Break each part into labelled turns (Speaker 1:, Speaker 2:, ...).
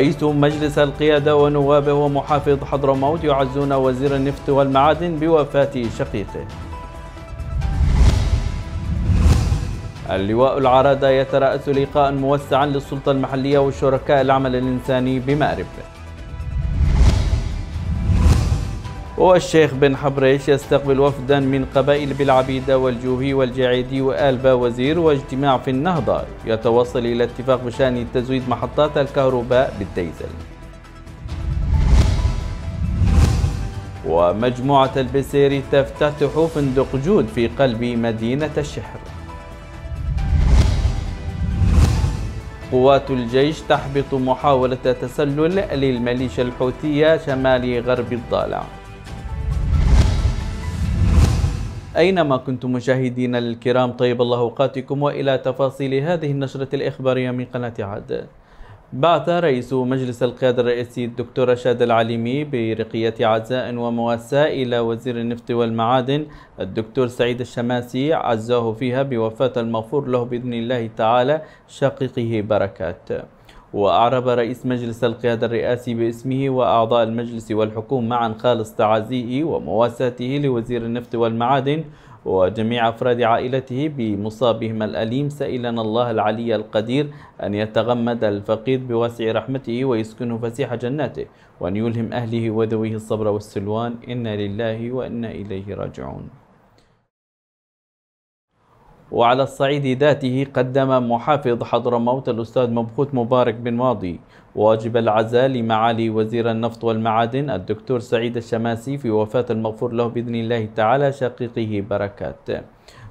Speaker 1: رئيس مجلس القيادة ونوابه ومحافظ حضرموت يعزون وزير النفط والمعادن بوفاة شقيقه اللواء العرادة يترأس لقاء موسعا للسلطة المحلية وشركاء العمل الإنساني بمأرب والشيخ بن حبريش يستقبل وفدا من قبائل بالعبيدة والجوهي والجعيدي وآلبا وزير واجتماع في النهضة يتوصل إلى اتفاق بشأن تزويد محطات الكهرباء بالديزل ومجموعة البسيري تفتتح فندق جود في قلب مدينة الشحر قوات الجيش تحبط محاولة تسلل للميليشيا الحوثية شمال غرب الضالع أينما كنتم مشاهدينا الكرام طيب الله أوقاتكم وإلى تفاصيل هذه النشرة الإخبارية من قناة عاد بعث رئيس مجلس القيادة الرئيسي الدكتور رشاد العليمي برقية عزاء ومواساة إلى وزير النفط والمعادن الدكتور سعيد الشماسي عزاه فيها بوفاة المغفور له بإذن الله تعالى شقيقه بركات وأعرب رئيس مجلس القيادة الرئاسي باسمه وأعضاء المجلس والحكومة معا خالص تعازيه ومواساته لوزير النفط والمعادن وجميع أفراد عائلته بمصابهم الأليم سائلا الله العلي القدير أن يتغمد الفقيد بواسع رحمته ويسكنه فسيح جناته وأن يلهم أهله وذويه الصبر والسلوان إنا لله وإنا إليه راجعون وعلى الصعيد ذاته قدم محافظ حضرموت الأستاذ مبخوت مبارك بن ماضي واجب العزاء لمعالي وزير النفط والمعادن الدكتور سعيد الشماسي في وفاة المغفور له بإذن الله تعالى شقيقه بركات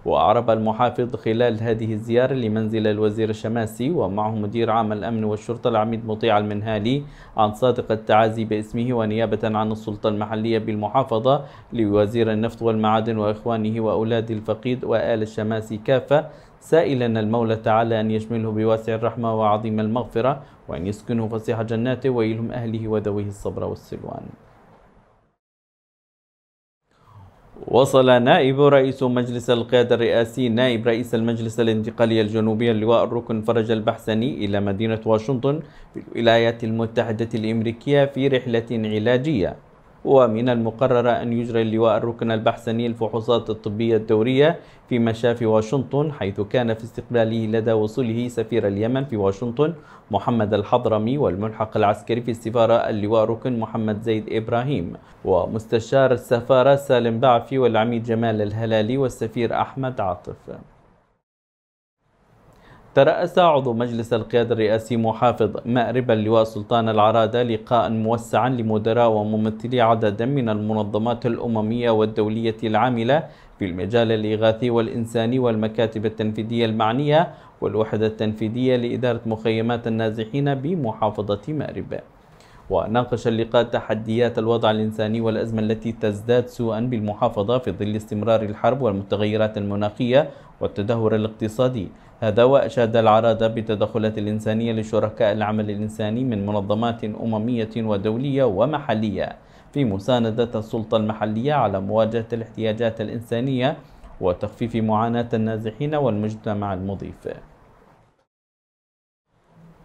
Speaker 1: وأعرب المحافظ خلال هذه الزيارة لمنزل الوزير الشماسي ومعه مدير عام الأمن والشرطة العميد مطيع المنهالي عن صادق التعازي باسمه ونيابة عن السلطة المحلية بالمحافظة لوزير النفط والمعادن وإخوانه وأولاد الفقيد وآل الشماسي كافة سائلا المولى تعالى أن يشمله بواسع الرحمة وعظيم المغفرة وأن يسكنه فصيح جناته ويلهم أهله وذويه الصبر والسلوان وصل نائب رئيس مجلس القيادة الرئاسي نائب رئيس المجلس الانتقالي الجنوبي اللواء الركن فرج البحسني إلى مدينة واشنطن في الولايات المتحدة الأمريكية في رحلة علاجية ومن المقرر أن يجري اللواء الركن البحثاني الفحوصات الطبية الدورية في مشافي واشنطن حيث كان في استقباله لدى وصوله سفير اليمن في واشنطن محمد الحضرمي والملحق العسكري في السفارة اللواء ركن محمد زيد إبراهيم ومستشار السفارة سالم بعفي والعميد جمال الهلالي والسفير أحمد عاطف ترأس عضو مجلس القيادة الرئاسي محافظ مأرب اللواء سلطان العرادة لقاء موسعا لمدراء وممثلي عدد من المنظمات الأممية والدولية العاملة في المجال الإغاثي والإنساني والمكاتب التنفيذية المعنية والوحدة التنفيذية لإدارة مخيمات النازحين بمحافظة مأرب وناقش اللقاء تحديات الوضع الإنساني والأزمة التي تزداد سوءا بالمحافظة في ظل استمرار الحرب والمتغيرات المناخية والتدهور الاقتصادي هذا وأشاد العرادة بتدخلات الإنسانية لشركاء العمل الإنساني من منظمات أممية ودولية ومحلية في مساندة السلطة المحلية على مواجهة الاحتياجات الإنسانية وتخفيف معاناة النازحين والمجتمع المضيف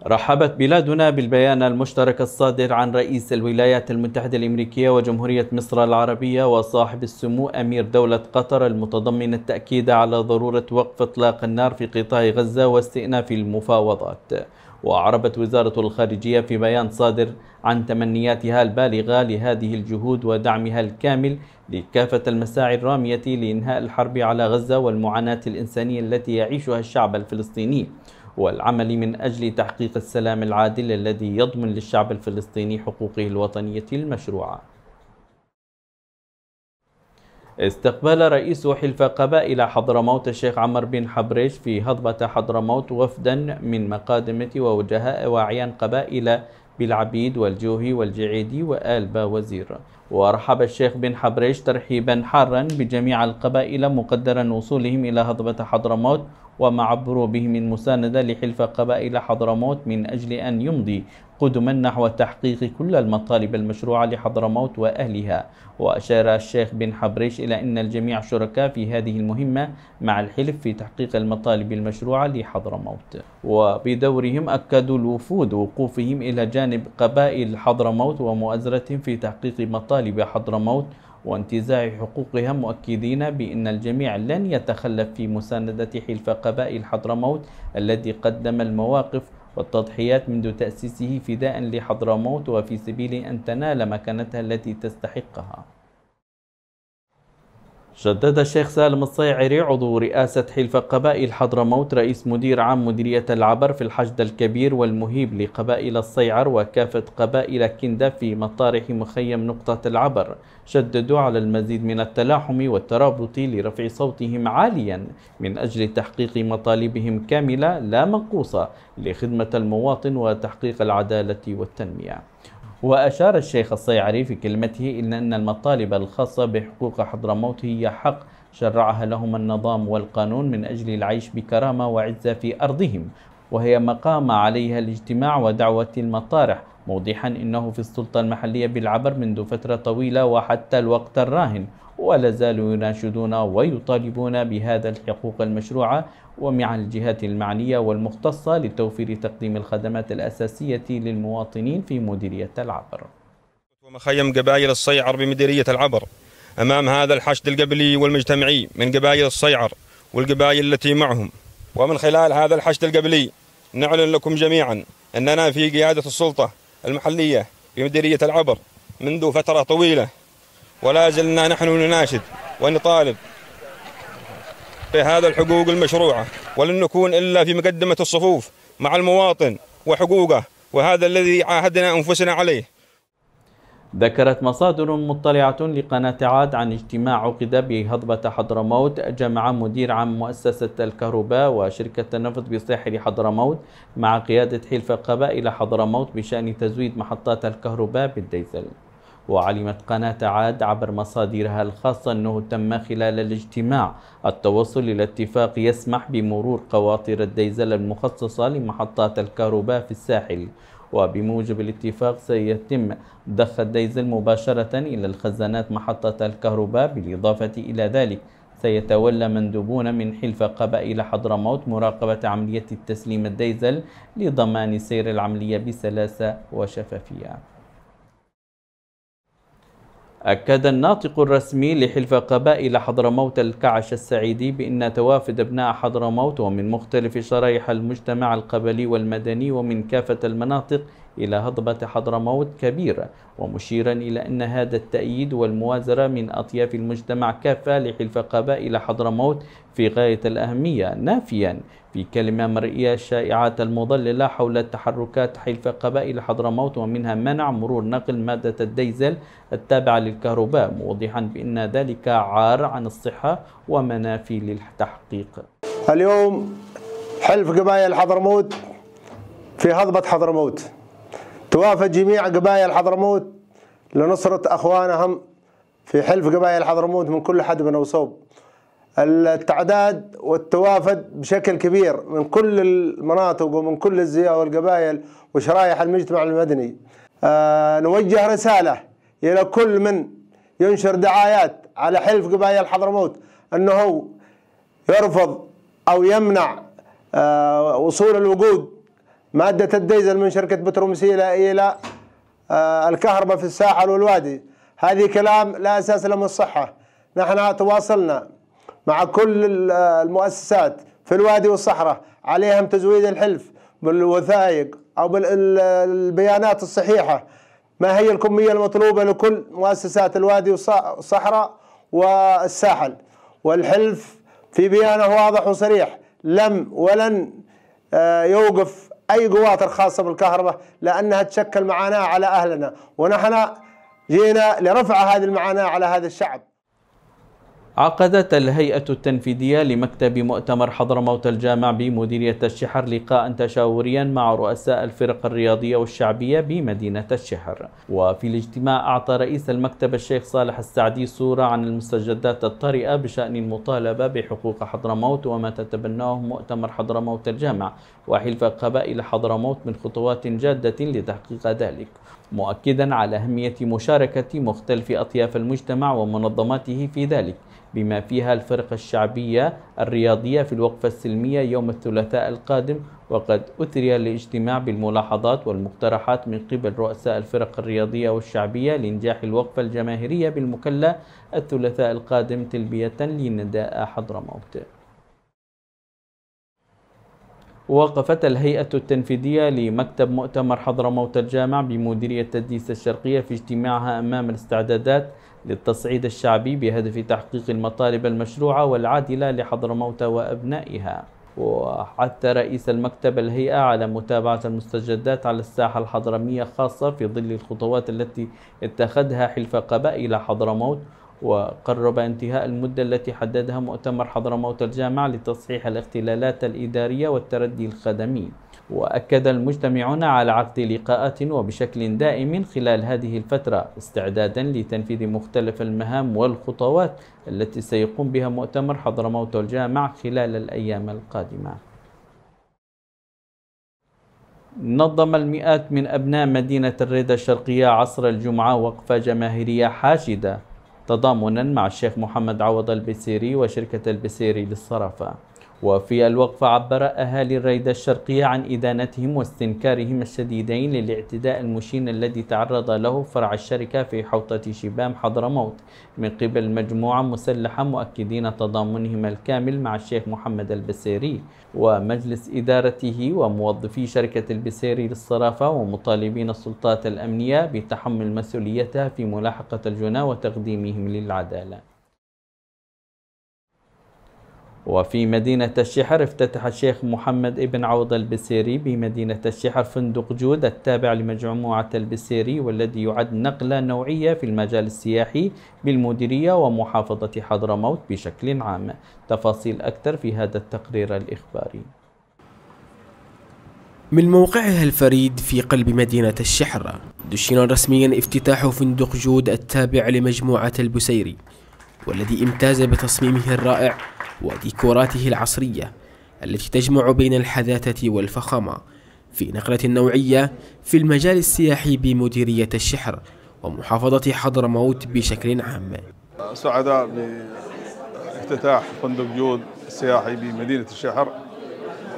Speaker 1: رحبت بلادنا بالبيان المشترك الصادر عن رئيس الولايات المتحدة الأمريكية وجمهورية مصر العربية وصاحب السمو أمير دولة قطر المتضمن التأكيد على ضرورة وقف إطلاق النار في قطاع غزة واستئناف المفاوضات وأعربت وزارة الخارجية في بيان صادر عن تمنياتها البالغة لهذه الجهود ودعمها الكامل لكافة المساعي الرامية لإنهاء الحرب على غزة والمعاناة الإنسانية التي يعيشها الشعب الفلسطيني والعمل من أجل تحقيق السلام العادل الذي يضمن للشعب الفلسطيني حقوقه الوطنية المشروعة استقبل رئيس حلف قبائل حضرموت الشيخ عمر بن حبريش في هضبة حضرموت وفدا من مقادمة ووجهاء وأعيان قبائل بالعبيد والجوهي والجعيدي وآل وزير ورحب الشيخ بن حبريش ترحيبا حارا بجميع القبائل مقدرا وصولهم إلى هضبة حضرموت ومع بروبهم المساندة لحلف قبائل حضرموت من أجل أن يمضي قدما نحو تحقيق كل المطالب المشروعة لحضرموت وأهلها وأشار الشيخ بن حبريش إلى أن الجميع شركاء في هذه المهمة مع الحلف في تحقيق المطالب المشروعة لحضرموت وبدورهم أكدوا الوفود وقوفهم إلى جانب قبائل حضرموت ومؤازرتهم في تحقيق مطالب حضرموت وانتزاع حقوقها مؤكدين بأن الجميع لن يتخلف في مساندة حلف قبائل حضرموت الذي قدم المواقف والتضحيات منذ تأسيسه فداء لحضرموت وفي سبيل أن تنال مكانتها التي تستحقها شدد الشيخ سالم الصيعري عضو رئاسة حلف قبائل حضرموت رئيس مدير عام مديرية العبر في الحشد الكبير والمهيب لقبائل الصيعر وكافة قبائل كندة في مطارح مخيم نقطة العبر شددوا على المزيد من التلاحم والترابط لرفع صوتهم عاليا من أجل تحقيق مطالبهم كاملة لا منقوصة لخدمة المواطن وتحقيق العدالة والتنمية وأشار الشيخ الصيعري في كلمته إلى أن المطالب الخاصة بحقوق حضرموت هي حق شرعها لهم النظام والقانون من أجل العيش بكرامة وعزة في أرضهم وهي مقام عليها الاجتماع ودعوة المطارح موضحا أنه في السلطة المحلية بالعبر منذ فترة طويلة وحتى الوقت الراهن ولا زالوا يناشدون ويطالبون بهذا الحقوق المشروعة ومع الجهات المعنية والمختصة لتوفير تقديم الخدمات الأساسية للمواطنين في مديرية العبر
Speaker 2: ومخيم قبائل الصيعر بمديرية العبر أمام هذا الحشد القبلي والمجتمعي من قبائل الصيعر والقبائل التي معهم ومن خلال هذا الحشد القبلي نعلن لكم جميعا أننا في قيادة السلطة المحلية في مديرية العبر منذ فترة طويلة ولا زلنا نحن نناشد ونطالب بهذا الحقوق المشروعة ولن نكون إلا في مقدمة الصفوف مع المواطن وحقوقه وهذا الذي عاهدنا أنفسنا عليه
Speaker 1: ذكرت مصادر مطلعة لقناة عاد عن اجتماع عقد بهضبة حضرموت جمع مدير عام مؤسسة الكهرباء وشركة النفط بساحل حضرموت مع قيادة حلف قبائل حضرموت بشأن تزويد محطات الكهرباء بالديزل وعلمت قناة عاد عبر مصادرها الخاصة أنه تم خلال الاجتماع التوصل إلى اتفاق يسمح بمرور قواطر الديزل المخصصة لمحطات الكهرباء في الساحل وبموجب الاتفاق سيتم ضخ الديزل مباشرة إلى الخزانات محطة الكهرباء بالإضافة إلى ذلك سيتولى مندوبون من حلف قبائل حضرموت مراقبة عملية التسليم الديزل لضمان سير العملية بسلاسة وشفافية أكد الناطق الرسمي لحلف قبائل حضرموت الكعش السعيدي بأن توافد أبناء حضرموت ومن مختلف شرائح المجتمع القبلي والمدني ومن كافة المناطق إلى هضبة حضرموت كبيرة ومشيرا إلى أن هذا التأييد والموازرة من أطياف المجتمع كافة لحلف قبائل حضرموت في غاية الأهمية نافيا في كلمة مرئية الشائعات المضللة حول تحركات حلف قبائل حضرموت ومنها منع مرور نقل مادة الديزل التابعة للكهرباء موضحا بأن ذلك عار عن الصحة
Speaker 3: ومنافي للتحقيق اليوم حلف قبائل حضرموت في هضبة حضرموت توافد جميع قبائل حضرموت لنصرة أخوانهم في حلف قبائل حضرموت من كل من وصوب التعداد والتوافد بشكل كبير من كل المناطق ومن كل الزيا والقبائل وشرائح المجتمع المدني أه نوجه رسالة إلى كل من ينشر دعايات على حلف قبائل حضرموت أنه يرفض أو يمنع أه وصول الوقود مادة الديزل من شركة إلى إلى آه، الكهرباء في الساحل والوادي هذه كلام لا أساس له من الصحة نحن تواصلنا مع كل آه، المؤسسات في الوادي والصحراء عليهم تزويد الحلف بالوثائق أو بالبيانات الصحيحة ما هي الكمية المطلوبة لكل مؤسسات الوادي والصحراء والساحل والحلف في بيانه واضح وصريح لم ولن آه، يوقف أي قوات الخاصة بالكهرباء لأنها تشكل معاناة على أهلنا ونحن جينا لرفع هذه المعاناة على هذا الشعب
Speaker 1: عقدت الهيئة التنفيذية لمكتب مؤتمر حضرموت الجامع بمديرية الشحر لقاء تشاوريا مع رؤساء الفرق الرياضية والشعبية بمدينة الشحر وفي الاجتماع أعطى رئيس المكتب الشيخ صالح السعدي صورة عن المستجدات الطارئة بشأن المطالبة بحقوق حضرموت وما تتبناه مؤتمر حضرموت الجامع وحلف قبائل حضرموت من خطوات جادة لتحقيق ذلك مؤكدا على أهمية مشاركة مختلف أطياف المجتمع ومنظماته في ذلك بما فيها الفرقة الشعبية الرياضية في الوقفة السلمية يوم الثلاثاء القادم وقد أثري الاجتماع بالملاحظات والمقترحات من قبل رؤساء الفرق الرياضية والشعبية لإنجاح الوقفة الجماهيرية بالمكلة الثلاثاء القادم تلبية لنداء حضرموت وقفت الهيئة التنفيذية لمكتب مؤتمر حضرموت الجامع بمديرية تدريس الشرقية في اجتماعها أمام الاستعدادات للتصعيد الشعبي بهدف تحقيق المطالب المشروعة والعادلة لحضرموت وأبنائها وحث رئيس المكتب الهيئة على متابعة المستجدات على الساحة الحضرمية خاصة في ظل الخطوات التي اتخذها حلف قبائل حضرموت وقرب انتهاء المدة التي حددها مؤتمر حضرموت الجامع لتصحيح الاختلالات الإدارية والتردي الخدمي وأكد المجتمعون على عقد لقاءات وبشكل دائم خلال هذه الفترة استعدادا لتنفيذ مختلف المهام والخطوات التي سيقوم بها مؤتمر حضرموت والجامع خلال الأيام القادمة نظم المئات من أبناء مدينة الريدة الشرقية عصر الجمعة وقفة جماهيرية حاشدة تضامنا مع الشيخ محمد عوض البسيري وشركة البسيري للصرافة وفي الوقفة عبر أهالي الريدة الشرقية عن إدانتهم واستنكارهم الشديدين للاعتداء المشين الذي تعرض له فرع الشركة في حوطة شبام حضرموت من قبل مجموعة مسلحة مؤكدين تضامنهم الكامل مع الشيخ محمد البسيري ومجلس إدارته وموظفي شركة البسيري للصرافة ومطالبين السلطات الأمنية بتحمل مسؤوليتها في ملاحقة الجنى وتقديمهم للعدالة وفي مدينة الشحر افتتح الشيخ محمد ابن عوض البسيري بمدينة الشحر فندق جود التابع لمجموعة البسيري والذي يعد نقلة نوعية في المجال السياحي بالمديرية ومحافظة حضرموت بشكل عام تفاصيل أكثر في هذا التقرير الإخباري
Speaker 2: من موقعها الفريد في قلب مدينة الشحر دشن رسميا افتتاح فندق جود التابع لمجموعة البسيري والذي امتاز بتصميمه الرائع وديكوراته العصرية التي تجمع بين الحداثة والفخامة في نقلة نوعية في المجال السياحي بمديرية الشحر ومحافظة حضرموت بشكل عام
Speaker 3: سعداء بافتتاح فندق جود السياحي بمدينة الشحر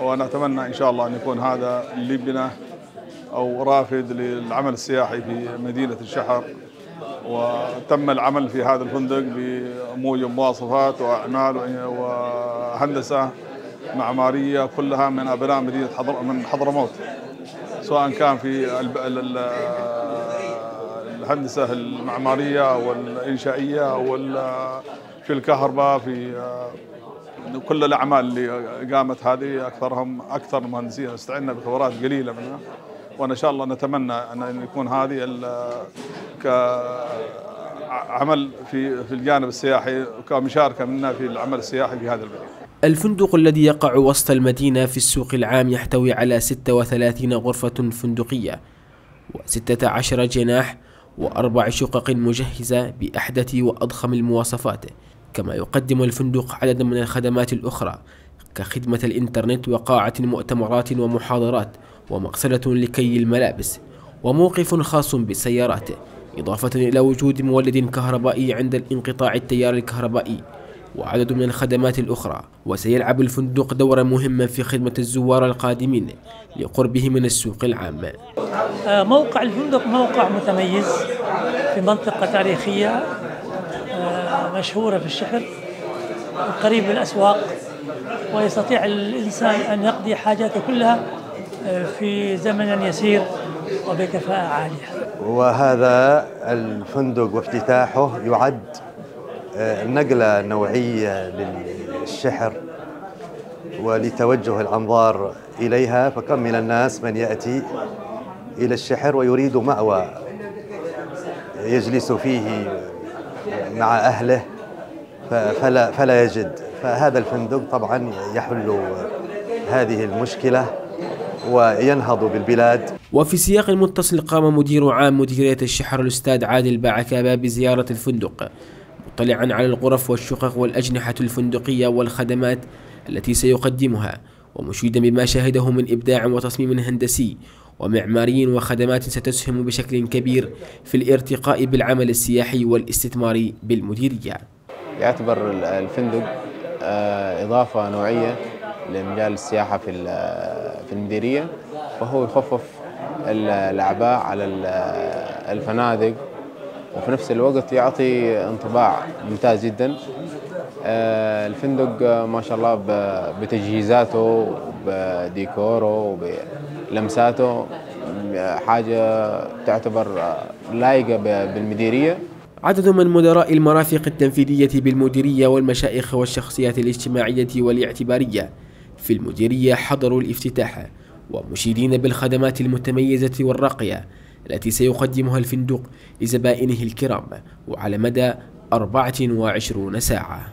Speaker 3: ونتمنى إن شاء الله أن يكون هذا لبنة أو رافد للعمل السياحي في مدينة الشحر وتم العمل في هذا الفندق بموجب مواصفات واعمال وهندسه معماريه كلها من ابناء مدينه حضر من حضرموت سواء كان في الهندسه المعماريه والانشائيه او في الكهرباء في كل الاعمال اللي قامت هذه اكثرهم اكثر مهندسين استعنا بخبرات قليله منها وان شاء الله نتمنى ان يكون هذه كعمل في في الجانب السياحي كمشاركه منا في العمل السياحي في هذا البلد.
Speaker 2: الفندق الذي يقع وسط المدينه في السوق العام يحتوي على 36 غرفه فندقيه و16 جناح وأربع شقق مجهزة بأحدث وأضخم المواصفات كما يقدم الفندق عددا من الخدمات الأخرى كخدمة الإنترنت وقاعة مؤتمرات ومحاضرات ومغسلة لكي الملابس وموقف خاص بالسيارات إضافة إلى وجود مولد كهربائي عند الانقطاع التيار الكهربائي وعدد من الخدمات الأخرى وسيلعب الفندق دورا مهما في خدمة الزوار القادمين لقربه من السوق العام آه، موقع الفندق موقع متميز في منطقة تاريخية آه، مشهورة في الشحر قريب من الأسواق ويستطيع الإنسان أن يقضي حاجاته كلها في زمن يسير وبكفاءة عالية
Speaker 3: وهذا الفندق وافتتاحه يعد آه، نقلة نوعية للشحر ولتوجه الأنظار إليها فكم من الناس من يأتي إلى الشحر ويريد مأوى يجلس فيه مع أهله فلا, فلا يجد فهذا الفندق طبعا يحل هذه المشكله
Speaker 2: وينهض بالبلاد وفي سياق متصل قام مدير عام مديرية الشحر الأستاذ عادل باعكابا بزيارة الفندق مطلعا على الغرف والشقق والأجنحة الفندقية والخدمات التي سيقدمها ومشيدا بما شاهده من إبداع وتصميم هندسي ومعماري وخدمات ستسهم بشكل كبير في الارتقاء بالعمل السياحي والاستثماري بالمديرية يعتبر الفندق آه، إضافة نوعية لمجال السياحة في في المديرية فهو يخفف الأعباء على الفنادق وفي نفس الوقت يعطي انطباع ممتاز جدا آه، الفندق ما شاء الله بتجهيزاته وبديكوره ولمساته حاجة تعتبر لايقة بالمديرية عدد من مدراء المرافق التنفيذية بالمديرية والمشائخ والشخصيات الاجتماعية والاعتبارية في المديرية حضروا الافتتاح ومشيدين بالخدمات المتميزة والراقية التي سيقدمها الفندق لزبائنه الكرام وعلى مدى 24 ساعة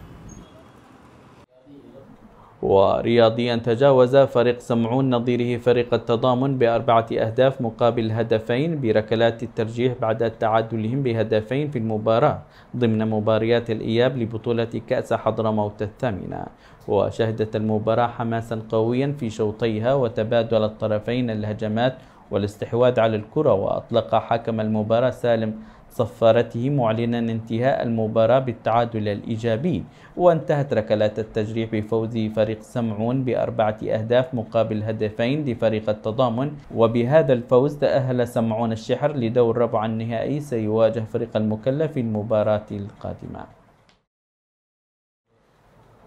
Speaker 1: ورياضيا تجاوز فريق سمعون نظيره فريق التضامن بأربعة أهداف مقابل هدفين بركلات الترجيح بعد تعادلهم بهدفين في المباراة ضمن مباريات الإياب لبطولة كأس حضرموت الثامنة وشهدت المباراة حماسا قويا في شوطيها وتبادل الطرفين الهجمات والاستحواذ على الكرة وأطلق حكم المباراة سالم صفارته معلنا انتهاء المباراة بالتعادل الإيجابي وانتهت ركلات التجريح بفوز فريق سمعون بأربعة أهداف مقابل هدفين لفريق التضامن وبهذا الفوز تأهل سمعون الشحر لدور ربع النهائي سيواجه فريق المكلف في المباراة القادمة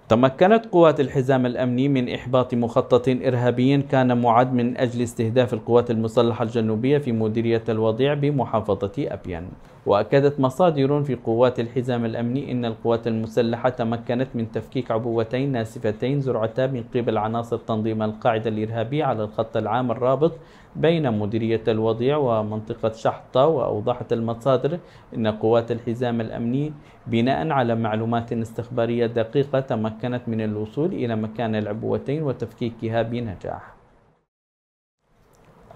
Speaker 1: تمكنت قوات الحزام الأمني من إحباط مخطط إرهابي كان معد من أجل استهداف القوات المسلحة الجنوبية في مديرية الوضيع بمحافظة أبيان وأكدت مصادر في قوات الحزام الأمني أن القوات المسلحة تمكنت من تفكيك عبوتين ناسفتين زرعتا من قبل عناصر تنظيم القاعدة الإرهابي على الخط العام الرابط بين مديرية الوضيع ومنطقة شحطة وأوضحت المصادر أن قوات الحزام الأمني بناء على معلومات استخبارية دقيقة تمكنت من الوصول إلى مكان العبوتين وتفكيكها بنجاح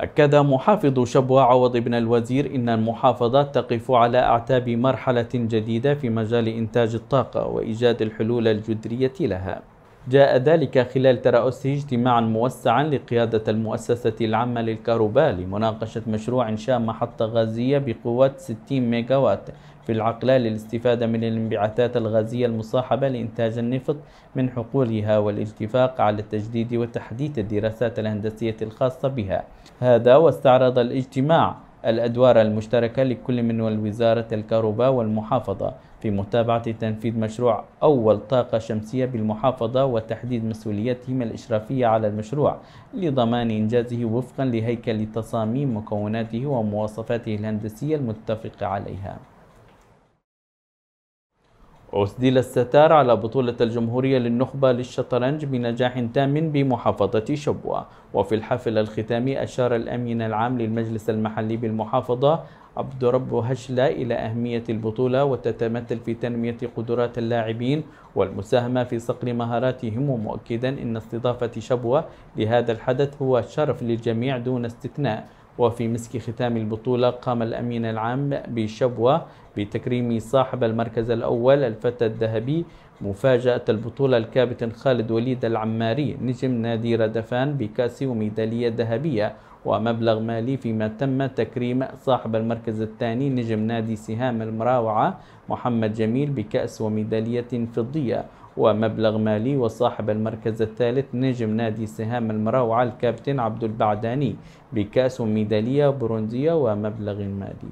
Speaker 1: أكد محافظ شبوة عوض بن الوزير إن المحافظات تقف على أعتاب مرحلة جديدة في مجال إنتاج الطاقة وإيجاد الحلول الجذرية لها جاء ذلك خلال ترأس اجتماعا موسعا لقيادة المؤسسة العامة للكهرباء لمناقشة مشروع إنشاء محطة غازية بقوة 60 ميجاوات في العقلة للاستفادة من الانبعاثات الغازية المصاحبة لإنتاج النفط من حقولها والاتفاق على التجديد وتحديث الدراسات الهندسية الخاصة بها هذا واستعرض الاجتماع الأدوار المشتركة لكل من الوزارة الكهرباء والمحافظة في متابعة تنفيذ مشروع أول طاقة شمسية بالمحافظة وتحديد مسؤوليتهم الإشرافية على المشروع لضمان إنجازه وفقا لهيكل تصاميم مكوناته ومواصفاته الهندسية المتفق عليها أسدل الستار على بطولة الجمهورية للنخبة للشطرنج بنجاح تام بمحافظة شبوة وفي الحفل الختامي أشار الأمين العام للمجلس المحلي بالمحافظة عبد رب هشلة إلى أهمية البطولة وتتمثل في تنمية قدرات اللاعبين والمساهمة في صقل مهاراتهم ومؤكدا أن استضافة شبوة لهذا الحدث هو شرف للجميع دون استثناء وفي مسك ختام البطولة قام الأمين العام بشبوة بتكريم صاحب المركز الأول الفتى الذهبي مفاجأة البطولة الكابتن خالد وليد العماري نجم نادي ردفان بكأس وميدالية ذهبية ومبلغ مالي فيما تم تكريم صاحب المركز الثاني نجم نادي سهام المراوعة محمد جميل بكأس وميدالية فضية ومبلغ مالي وصاحب المركز الثالث نجم نادي سهام المراوعة الكابتن عبد البعداني بكأس ميدالية برونزية ومبلغ مالي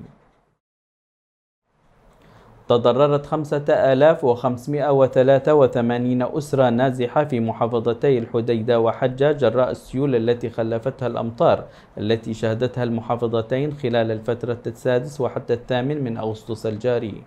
Speaker 1: تضررت 5583 أسرة نازحة في محافظتي الحديدة وحجة جراء السيول التي خلفتها الأمطار التي شهدتها المحافظتين خلال الفترة السادس وحتى الثامن من أغسطس الجاري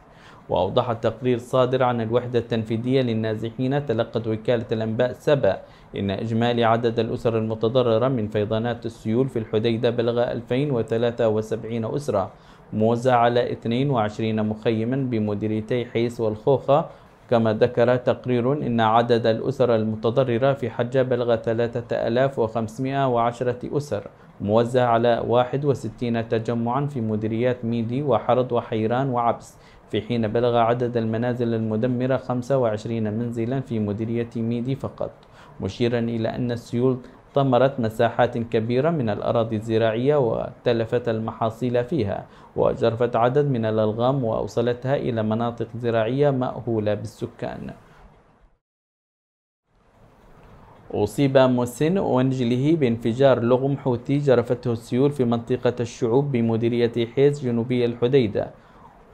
Speaker 1: وأوضح التقرير الصادر عن الوحدة التنفيذية للنازحين تلقت وكالة الأنباء سبأ إن إجمالي عدد الأسر المتضررة من فيضانات السيول في الحديدة بلغ 2073 أسرة موزع على 22 مخيما بمديريتي حيس والخوخة كما ذكر تقرير إن عدد الأسر المتضررة في حجة بلغ 3510 أسر موزع على 61 تجمعا في مديريات ميدي وحرض وحيران وعبس في حين بلغ عدد المنازل المدمرة 25 منزلا في مديرية ميدي فقط مشيرا إلى أن السيول ثمرت مساحات كبيرة من الأراضي الزراعية وتلفت المحاصيل فيها وجرفت عدد من الألغام وأوصلتها إلى مناطق زراعية مأهولة بالسكان أصيب مسن وانجله بانفجار لغم حوثي جرفته السيول في منطقة الشعوب بمديرية حيز جنوبي الحديدة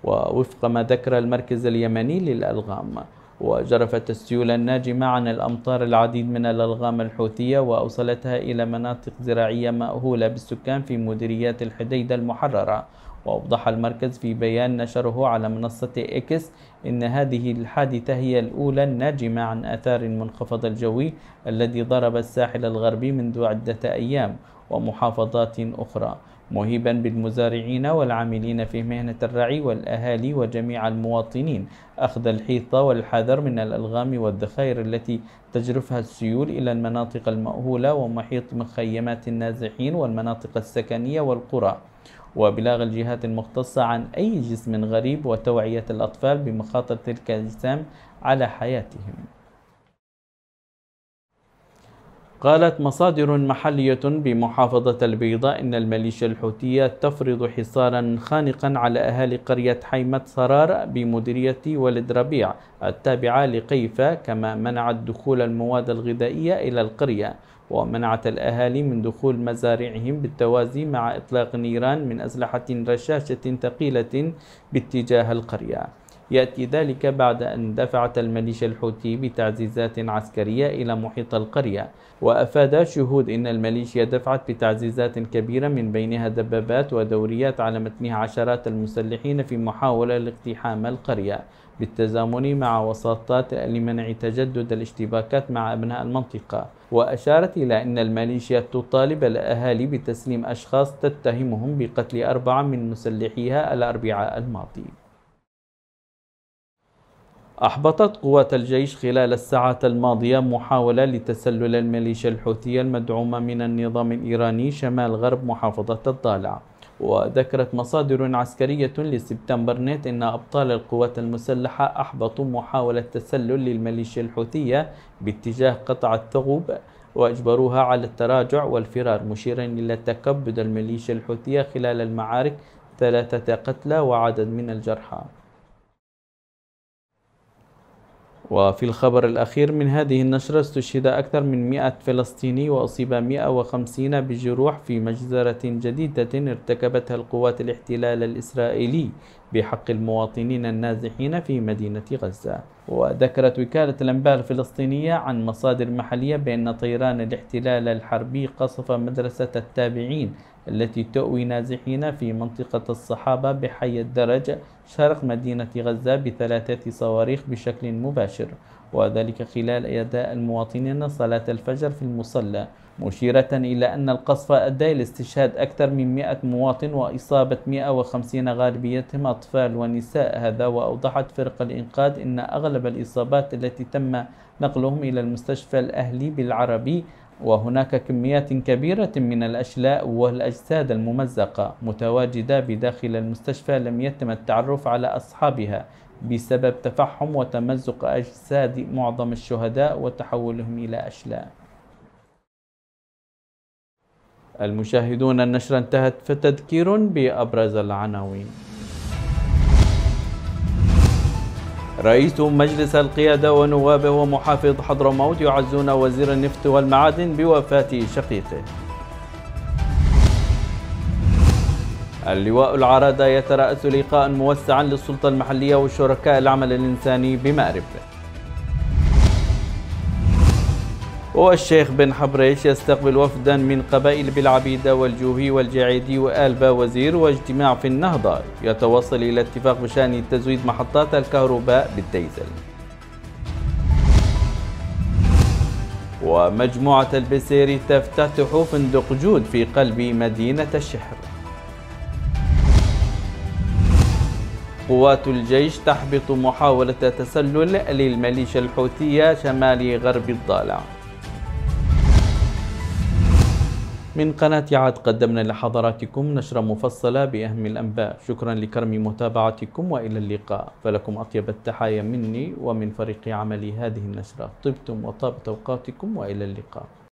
Speaker 1: ووفق ما ذكر المركز اليمني للألغام وجرفت السيول الناجمة عن الأمطار العديد من الألغام الحوثية وأوصلتها إلى مناطق زراعية مأهولة بالسكان في مديريات الحديدة المحررة وأوضح المركز في بيان نشره على منصة إكس إن هذه الحادثة هي الأولى الناجمة عن آثار المنخفض الجوي الذي ضرب الساحل الغربي منذ عدة أيام ومحافظات أخرى مهيبا بالمزارعين والعاملين في مهنة الرعي والأهالي وجميع المواطنين أخذ الحيطة والحذر من الألغام والذخائر التي تجرفها السيول إلى المناطق المأهولة ومحيط مخيمات النازحين والمناطق السكنية والقرى وبلاغ الجهات المختصة عن أي جسم غريب وتوعية الأطفال بمخاطر تلك الأجسام على حياتهم قالت مصادر محلية بمحافظة البيضاء إن الميليشيا الحوثية تفرض حصارا خانقا على أهالي قرية حيمة صرار بمديرية ولد ربيع التابعة لقيفة كما منعت دخول المواد الغذائية إلى القرية ومنعت الأهالي من دخول مزارعهم بالتوازي مع إطلاق نيران من أسلحة رشاشة ثقيلة باتجاه القرية يأتي ذلك بعد أن دفعت الميليشيا الحوثي بتعزيزات عسكرية إلى محيط القرية وأفاد شهود أن الميليشيا دفعت بتعزيزات كبيرة من بينها دبابات ودوريات على متنها عشرات المسلحين في محاولة لاقتحام القرية بالتزامن مع وساطات لمنع تجدد الاشتباكات مع أبناء المنطقة وأشارت إلى أن الميليشيا تطالب الأهالي بتسليم أشخاص تتهمهم بقتل أربعة من مسلحيها الأربعاء الماضي أحبطت قوات الجيش خلال الساعات الماضية محاولة لتسلل الميليشيا الحوثية المدعومة من النظام الإيراني شمال غرب محافظة الضالع وذكرت مصادر عسكرية لسبتمبر نت أن أبطال القوات المسلحة أحبطوا محاولة تسلل للميليشيا الحوثية باتجاه قطع الثغوب وأجبروها على التراجع والفرار مشيرا إلى تكبد الميليشيا الحوثية خلال المعارك ثلاثة قتلى وعدد من الجرحى وفي الخبر الأخير من هذه النشرة استشهد أكثر من 100 فلسطيني وأصيب 150 بجروح في مجزرة جديدة ارتكبتها القوات الاحتلال الإسرائيلي بحق المواطنين النازحين في مدينة غزة وذكرت وكالة الأنباء الفلسطينية عن مصادر محلية بأن طيران الاحتلال الحربي قصف مدرسة التابعين التي تؤوي نازحين في منطقة الصحابة بحي الدرج شرق مدينة غزة بثلاثة صواريخ بشكل مباشر وذلك خلال أداء المواطنين صلاة الفجر في المصلى مشيرة إلى أن القصف أدى إلى استشهاد أكثر من 100 مواطن وإصابة 150 غالبيتهم أطفال ونساء هذا وأوضحت فرق الإنقاذ أن أغلب الإصابات التي تم نقلهم إلى المستشفى الأهلي بالعربي وهناك كميات كبيرة من الأشلاء والأجساد الممزقة متواجدة بداخل المستشفى لم يتم التعرف على أصحابها بسبب تفحم وتمزق أجساد معظم الشهداء وتحولهم إلى أشلاء المشاهدون النشرة انتهت فتذكير بأبرز العناوين رئيس مجلس القيادة ونوابه ومحافظ حضرموت يعزون وزير النفط والمعادن بوفاة شقيقه اللواء العرادة يترأس لقاء موسعا للسلطة المحلية وشركاء العمل الإنساني بمأرب والشيخ بن حبريش يستقبل وفدا من قبائل بالعبيدة والجوهي والجعيدي وآلبا وزير واجتماع في النهضة يتوصل إلى اتفاق بشأن تزويد محطات الكهرباء بالديزل ومجموعة البسيري تفتتح فندق جود في قلب مدينة الشحر قوات الجيش تحبط محاولة تسلل للميليشيا الحوثية شمال غرب الضالع من قناة عاد قدمنا لحضراتكم نشرة مفصلة بأهم الأنباء شكرا لكرم متابعتكم وإلى اللقاء فلكم أطيب التحايا مني ومن فريق عمل هذه النشرة طبتم وطابت أوقاتكم وإلى اللقاء